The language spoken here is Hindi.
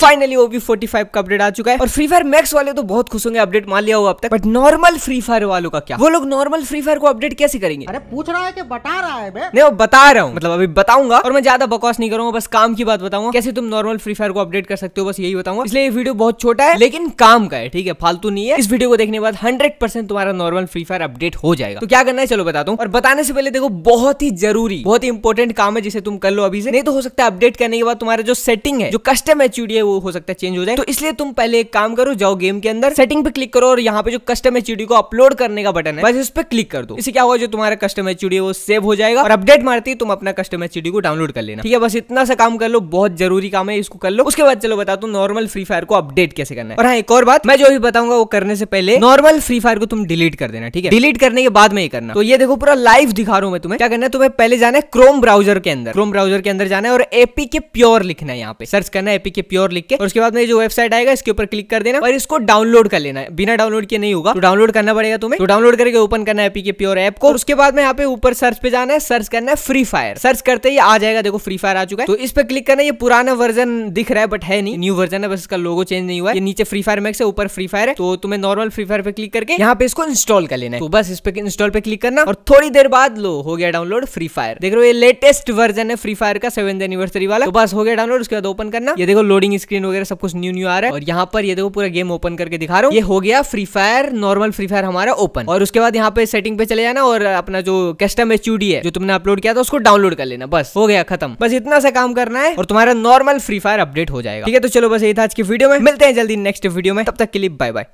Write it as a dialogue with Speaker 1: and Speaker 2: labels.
Speaker 1: फाइनली ओबी फोर्टी फाइव का अपडेट आ चुका है और फ्री फायर मैक्स वाले तो बहुत खुश होंगे अपडेट मान लिया हो अब तक बट नॉर्मल फ्री फायर वालों का क्या वो लोग नॉर्मल फ्री फायर को अपडेट कैसे करेंगे अरे पूछ रहा है कि बता रहा है बे? नहीं बता रहा हूँ मतलब अभी बताऊंगा और मैं ज्यादा बकवास नहीं करूंगा बस काम की बात बताऊंगा कैसे तुम नॉर्मल फ्री फायर को अपडेट कर सकते हो बस यही बताऊंगा इसलिए ये वीडियो बहुत छोटा है लेकिन काम का है ठीक है फालतू नहीं है इस वीडियो को देखने के बाद हंड्रेड तुम्हारा नॉर्मल फ्री फायर अपडेट हो जाएगा तो क्या करना है चलो बताता हूँ और बताने से पहले देखो बहुत ही जरूरी बहुत ही इंपॉर्टेंट काम है जिसे तुम कर लो अभी से नहीं तो हो सकता है अपडेट करने के बाद तुम्हारा जो सेटिंग है जो कस्टम है वो हो सकता है चेंज हो जाए तो इसलिए तुम पहले एक काम करो जाओ गेम के अंदर सेटिंग पे क्लिक करो और यहाँ पे जो कस्टम एच को अपलोड करने का बटन है बस उस पर क्लिक कर दो इससे क्या होगा जो तुम्हारा कस्टम एच वो सेव हो जाएगा और अपडेट मारती है तुम अपना कस्टम एच को डाउनलोड कर लेना ठीक है बस इतना सा काम कर लो बहुत जरूरी काम है इसको कर लो उसके बाद चलो बता दो नॉर्मल फ्री फायर को अपडेट कैसे करना है और हाँ एक और बात मैं जो भी बताऊंगा वो करने से पहले नॉर्मल फ्री फायर को तुम डिलीट कर देना ठीक है डिलीट करने के बाद में ये करना तो ये देखो पूरा लाइव दिखा रहा हूँ मैं तुम्हें क्या करना है तुम्हें पहले जाना है क्रोम ब्राउजर के अंदर क्रोम ब्राउजर के अंदर जाना है और एपी के प्योर लिखना है यहाँ पे सर्च करना है एपी के प्योर क्लिक के और उसके बाद में जो वेबसाइट आएगा इसके ऊपर क्लिक कर देना और इसको डाउनलोड कर लेना है बिना डाउनलोड के नहीं होगा तो डाउनलोड करना पड़ेगा तुम्हें तो डाउनलोड करके ओपन करना है पीके प्योर ऐप को उसके बाद में यहाँ पे ऊपर सर्च पे जाना है सर्च करना है फ्री फायर सर्च करते ही आ जाएगा देखो फ्री फायर आ चुका है तो इस पर क्लिक करना ये पुराना वर्जन दिख रहा है बट है नहीं न्यू वर्जन है बस इसका लोगो चेंज नहीं हुआ है नीचे फ्री फायर मैक्स है ऊपर फ्री फायर है तो तुम्हें नॉर्मल फ्री फायर पे क्लिक करके यहाँ पे इसको इंस्टॉल कर लेना है तो बस इस पे इंस्टॉल पे क्लिक करना और थोड़ी देर बाद लो हो गया डाउनलोड फ्री फायर देख रहे हो ये लेटेस्ट वर्जन है फ्री फायर का सेवन एनिवर्सरी वाला तो बस हो गया डाउनलोड उसके बाद ओपन करना ये देखो लोडिंग स्क्रीन वगैरह सब कुछ न्यू न्यू आ रहा है और यहाँ पर ये देखो पूरा गेम ओपन करके दिखा रहा हूँ ये हो गया Free Fire normal Free Fire हमारा ओपन और उसके बाद यहाँ पे सेटिंग पे चले जाना और अपना जो कस्टम एच है जो तुमने अपलोड किया था उसको डाउनलोड कर लेना बस हो गया खत्म बस इतना सा काम करना है और तुम्हारा नॉर्मल फ्री फायर अपडेट हो जाएगा ठीक है तो चलो बस यही था आज की वीडियो में मिलते हैं जल्दी नेक्स्ट वीडियो में तब तक के लिए बाय बाय